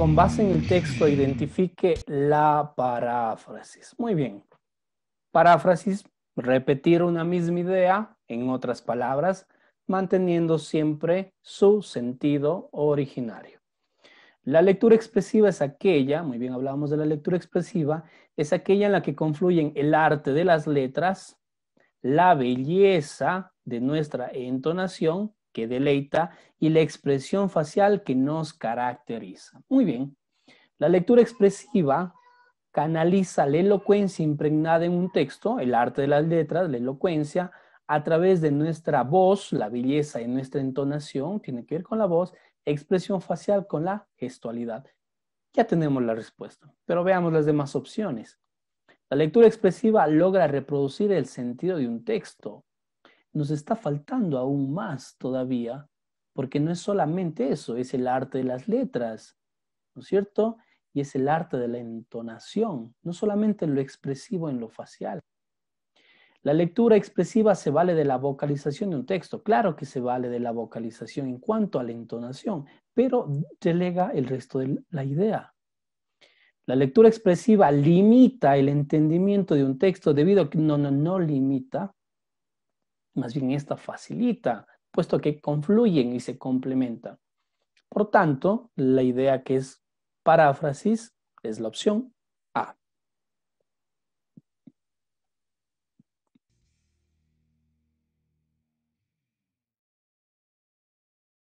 con base en el texto identifique la paráfrasis. Muy bien. Paráfrasis, repetir una misma idea, en otras palabras, manteniendo siempre su sentido originario. La lectura expresiva es aquella, muy bien hablábamos de la lectura expresiva, es aquella en la que confluyen el arte de las letras, la belleza de nuestra entonación que deleita y la expresión facial que nos caracteriza. Muy bien. La lectura expresiva canaliza la elocuencia impregnada en un texto, el arte de las letras, la elocuencia, a través de nuestra voz, la belleza y nuestra entonación, tiene que ver con la voz, expresión facial con la gestualidad. Ya tenemos la respuesta, pero veamos las demás opciones. La lectura expresiva logra reproducir el sentido de un texto, nos está faltando aún más todavía, porque no es solamente eso, es el arte de las letras, ¿no es cierto? Y es el arte de la entonación, no solamente lo expresivo, en lo facial. La lectura expresiva se vale de la vocalización de un texto, claro que se vale de la vocalización en cuanto a la entonación, pero delega el resto de la idea. La lectura expresiva limita el entendimiento de un texto debido a que no, no limita, más bien esta facilita, puesto que confluyen y se complementan. Por tanto, la idea que es paráfrasis es la opción